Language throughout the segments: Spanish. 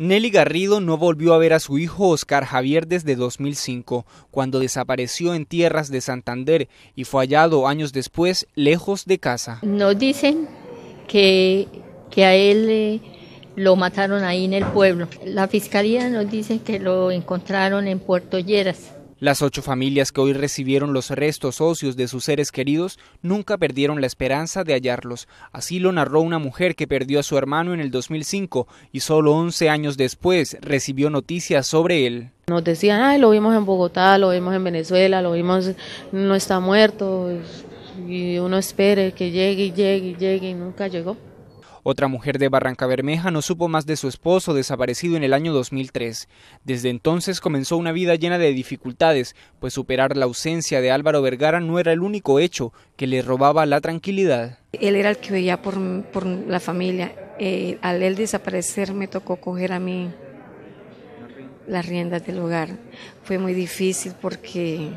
Nelly Garrido no volvió a ver a su hijo Oscar Javier desde 2005, cuando desapareció en tierras de Santander y fue hallado años después lejos de casa. Nos dicen que, que a él eh, lo mataron ahí en el pueblo. La fiscalía nos dice que lo encontraron en Puerto Lleras las ocho familias que hoy recibieron los restos óseos de sus seres queridos nunca perdieron la esperanza de hallarlos. Así lo narró una mujer que perdió a su hermano en el 2005 y solo 11 años después recibió noticias sobre él. Nos decían, ay, lo vimos en Bogotá, lo vimos en Venezuela, lo vimos, no está muerto. Y uno espere que llegue y llegue y llegue y nunca llegó. Otra mujer de Barranca Bermeja no supo más de su esposo desaparecido en el año 2003. Desde entonces comenzó una vida llena de dificultades, pues superar la ausencia de Álvaro Vergara no era el único hecho que le robaba la tranquilidad. Él era el que veía por, la familia. Eh, al él desaparecer me tocó coger a mí las riendas del hogar. Fue muy difícil porque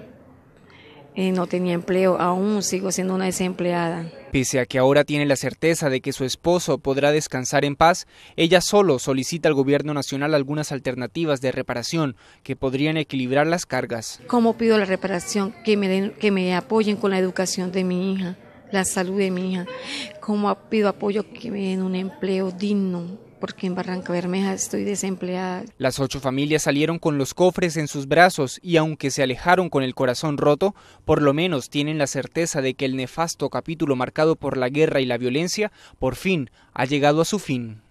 no tenía empleo, aún sigo siendo una desempleada. Pese a que ahora tiene la certeza de que su esposo podrá descansar en paz, ella solo solicita al gobierno nacional algunas alternativas de reparación que podrían equilibrar las cargas. ¿Cómo pido la reparación? Que me, que me apoyen con la educación de mi hija, la salud de mi hija. ¿Cómo pido apoyo? Que me den un empleo digno, porque en Barranca Bermeja estoy desempleada. Las ocho familias salieron con los cofres en sus brazos y aunque se alejaron con el corazón roto, por lo menos tienen la certeza de que el nefasto capítulo marcado por la guerra y la violencia por fin ha llegado a su fin.